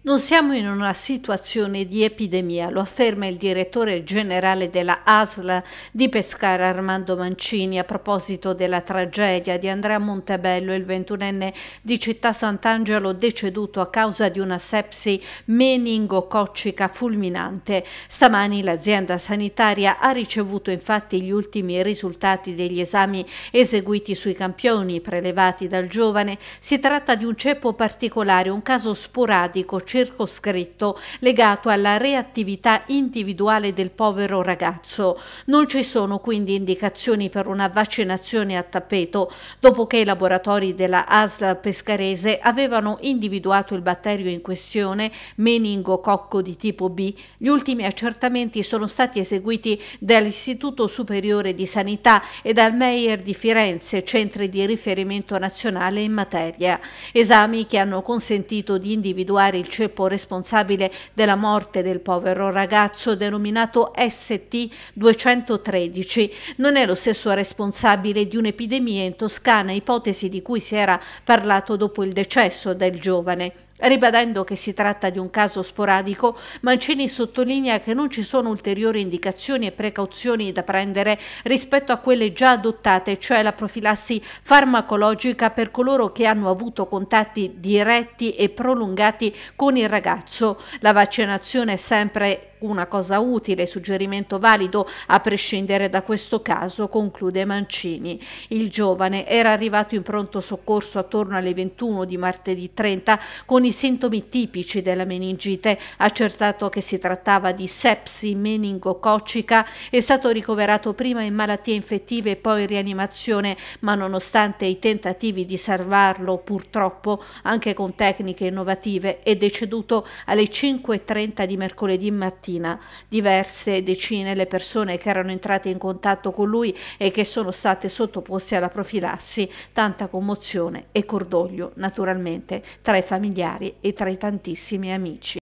Non siamo in una situazione di epidemia, lo afferma il direttore generale della ASL di Pescara Armando Mancini a proposito della tragedia di Andrea Montebello, il 21enne di Città Sant'Angelo deceduto a causa di una sepsi meningococcica fulminante. Stamani l'azienda sanitaria ha ricevuto infatti gli ultimi risultati degli esami eseguiti sui campioni prelevati dal giovane. Si tratta di un ceppo particolare, un caso sporadico circoscritto legato alla reattività individuale del povero ragazzo. Non ci sono quindi indicazioni per una vaccinazione a tappeto, dopo che i laboratori della ASL pescarese avevano individuato il batterio in questione, meningococco di tipo B. Gli ultimi accertamenti sono stati eseguiti dall'Istituto Superiore di Sanità e dal Meyer di Firenze, centri di riferimento nazionale in materia. Esami che hanno consentito di individuare il cepo responsabile della morte del povero ragazzo denominato ST213. Non è lo stesso responsabile di un'epidemia in Toscana, ipotesi di cui si era parlato dopo il decesso del giovane. Ribadendo che si tratta di un caso sporadico, Mancini sottolinea che non ci sono ulteriori indicazioni e precauzioni da prendere rispetto a quelle già adottate, cioè la profilassi farmacologica per coloro che hanno avuto contatti diretti e prolungati con il ragazzo. La vaccinazione è sempre una cosa utile, suggerimento valido a prescindere da questo caso, conclude Mancini. Il giovane era arrivato in pronto soccorso attorno alle 21 di martedì 30 con i sintomi tipici della meningite, accertato che si trattava di sepsi meningococcica, è stato ricoverato prima in malattie infettive e poi in rianimazione, ma nonostante i tentativi di salvarlo purtroppo anche con tecniche innovative è deceduto alle 5.30 di mercoledì mattina mattina. Diverse decine le persone che erano entrate in contatto con lui e che sono state sottoposte alla profilassi, tanta commozione e cordoglio naturalmente tra i familiari e tra i tantissimi amici.